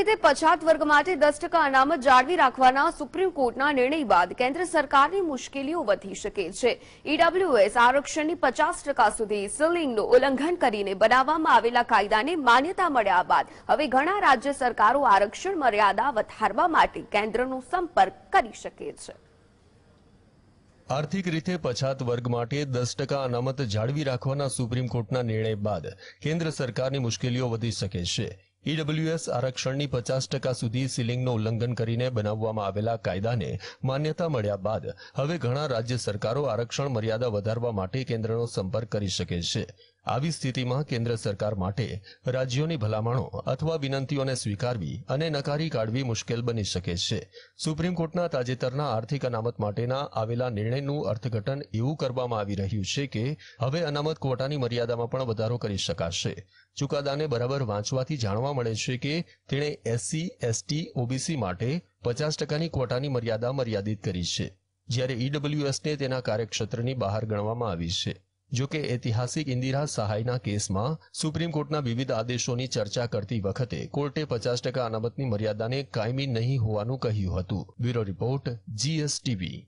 રીતે પછાત વર્ગ માટે દસ ટકા અનામત જાળવી રાખવાના સુપ્રીમ કોર્ટના નિર્ણય બાદ કેન્દ્ર સરકારની મુશ્કેલીઓ વધી શકે છે ઈડબ્લ્યુએસ આરક્ષણની પચાસ ટકા સુધી સીલિંગનું ઉલ્લંઘન કરીને બનાવવામાં આવેલા કાયદાને માન્યતા મળ્યા બાદ હવે ઘણા રાજ્ય સરકારો આરક્ષણ મર્યાદા વધારવા માટે કેન્દ્રનો સંપર્ક કરી શકે છે આર્થિક રીતે પછાત વર્ગ માટે દસ ટકા અનામત જાળવી રાખવાના સુપ્રીમ કોર્ટના નિર્ણય બાદ કેન્દ્ર સરકારની મુશ્કેલીઓ વધી શકે છે ઈડબ્લ્યુએસ આરક્ષણની પચાસ ટકા સુધી સીલિંગનું ઉલ્લંઘન કરીને બનાવવામાં આવેલા કાયદાને માન્યતા મળ્યા બાદ હવે ઘણા રાજ્ય સરકારો આરક્ષણ મર્યાદા વધારવા માટે કેન્દ્રનો સંપર્ક કરી શકે છે આવી સ્થિતિમાં કેન્દ્ર સરકાર માટે રાજ્યોની ભલામણો અથવા વિનંતીઓને સ્વીકારવી અને નકારી કાઢવી મુશ્કેલ બની શકે છે સુપ્રીમ કોર્ટના તાજેતરના આર્થિક અનામત માટેના આવેલા નિર્ણયનું અર્થઘટન એવું કરવામાં આવી રહ્યું છે કે હવે અનામત કોટાની મર્યાદામાં પણ વધારો કરી શકાશે ચુકાદાને બરાબર વાંચવાથી જાણવા મળે છે કે તેણે એસસી એસટી ઓબીસી માટે પચાસ ટકાની કોટાની મર્યાદા મર્યાદિત કરી છે જ્યારે ઈડબ્લ્યુએસને તેના કાર્યક્ષેત્રની બહાર ગણવામાં આવી છે જોકે ઐતિહાસિક ઇન્દિરા સહાયના કેસમાં સુપ્રીમ કોર્ટના વિવિધ આદેશોની ચર્ચા કરતી વખતે કોર્ટે પચાસ ટકા અનામતની મર્યાદાને કાયમી નહીં હોવાનું કહ્યું હતું બ્યુરો રિપોર્ટ જીએસટીવી